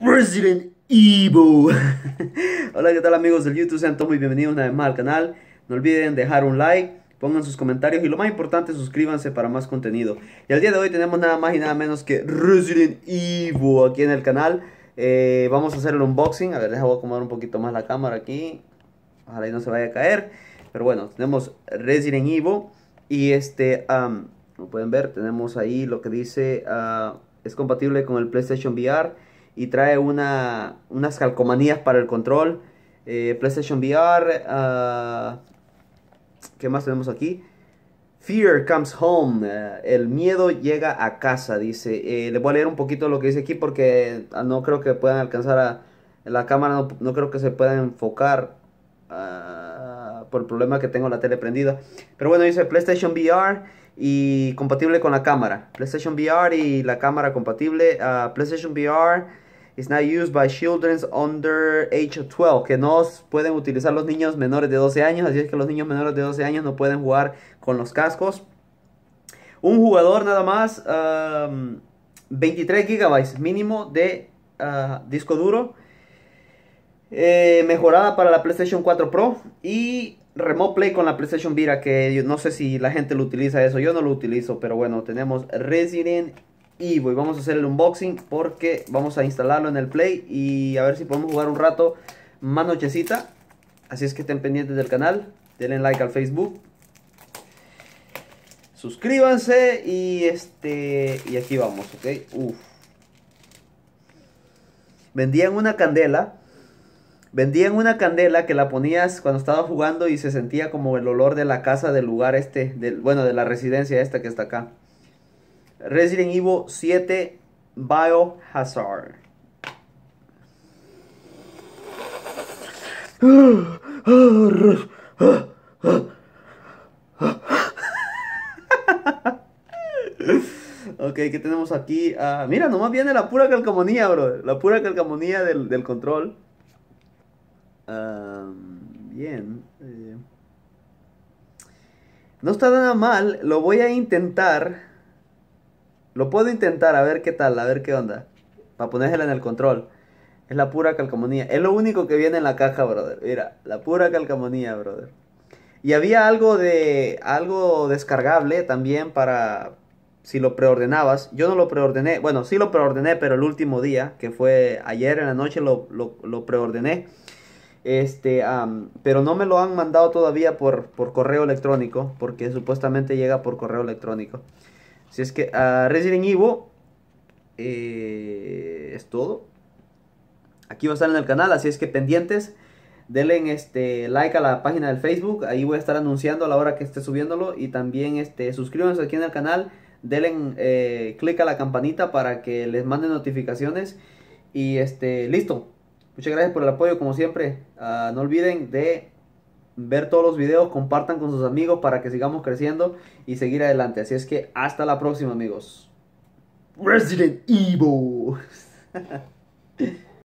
Resident Evil. Hola, ¿qué tal amigos del YouTube? Sean todos muy bienvenidos una vez más al canal. No olviden dejar un like, pongan sus comentarios y lo más importante, suscríbanse para más contenido. Y al día de hoy tenemos nada más y nada menos que Resident Evil aquí en el canal. Eh, vamos a hacer el unboxing. A ver, déjame acomodar un poquito más la cámara aquí. Ojalá y no se vaya a caer. Pero bueno, tenemos Resident Evil. Y este, como pueden ver, tenemos ahí lo que dice... Ah, es compatible con el PlayStation VR y trae una, unas calcomanías para el control. Eh, PlayStation VR. Ah, ¿Qué más tenemos aquí? Fear comes home. Eh, el miedo llega a casa, dice. Eh, le voy a leer un poquito lo que dice aquí porque ah, no creo que puedan alcanzar a... La cámara no, creo que se pueda enfocar. Ah, por el problema que tengo la tele prendida. Pero bueno, dice PlayStation VR y compatible con la cámara. PlayStation VR y la cámara compatible. Ah, PlayStation VR is not used by children under age of 12, que no pueden utilizar los niños menores de 12 años, así es que los niños menores de 12 años no pueden jugar con los cascos. Un jugador nada más, 23 GB mínimo de ah, disco duro eh, mejorada para la PlayStation 4 Pro y Remote Play con la PlayStation Vira que no sé si la gente lo utiliza eso, yo no lo utilizo, pero bueno, tenemos Resident Evil. Vamos a hacer el unboxing porque vamos a instalarlo en el Play y a ver si podemos jugar un rato más nochecita. Así es que estén pendientes del canal, denle like al Facebook, suscríbanse y este y aquí vamos, ok. Uf. Vendían una candela Vendían una candela que la ponías cuando estaba jugando y se sentía como el olor de la casa del lugar este, bueno, de la residencia esta que está acá. Resident Evil 7 Biohazard. Ok, ¿qué tenemos aquí? Ah, mira, nomás viene la pura calcamonía, bro. La pura calcamonía del control bien. Eh, no está nada mal, lo voy a intentar. Lo puedo intentar, a ver qué tal, a ver qué onda. Para ponérsela en el control. Es la pura calcamonía. Es lo único que viene en la caja, brother. Mira, la pura calcamonía, brother. Y había algo de. algo descargable también para. si lo preordenabas. Yo no lo preordené. Bueno, sí lo preordené, pero el último día, que fue ayer en la noche, lo preordené. Este, pero no me lo han mandado todavía por, por correo electrónico, porque supuestamente llega por correo electrónico. Si es que a Resident Evil eh, es todo. Aquí va a estar en el canal, así es que pendientes. Denle este like a la página del Facebook, ahí voy a estar anunciando a la hora que esté subiéndolo. Y también este, suscríbanse aquí en el canal, denle eh, click a la campanita para que les manden notificaciones. Y este, listo, Muchas gracias por el apoyo, como siempre. Ah, no olviden de ver todos los videos, compartan con sus amigos para que sigamos creciendo y seguir adelante. Así es que hasta la próxima, amigos. Resident Evil.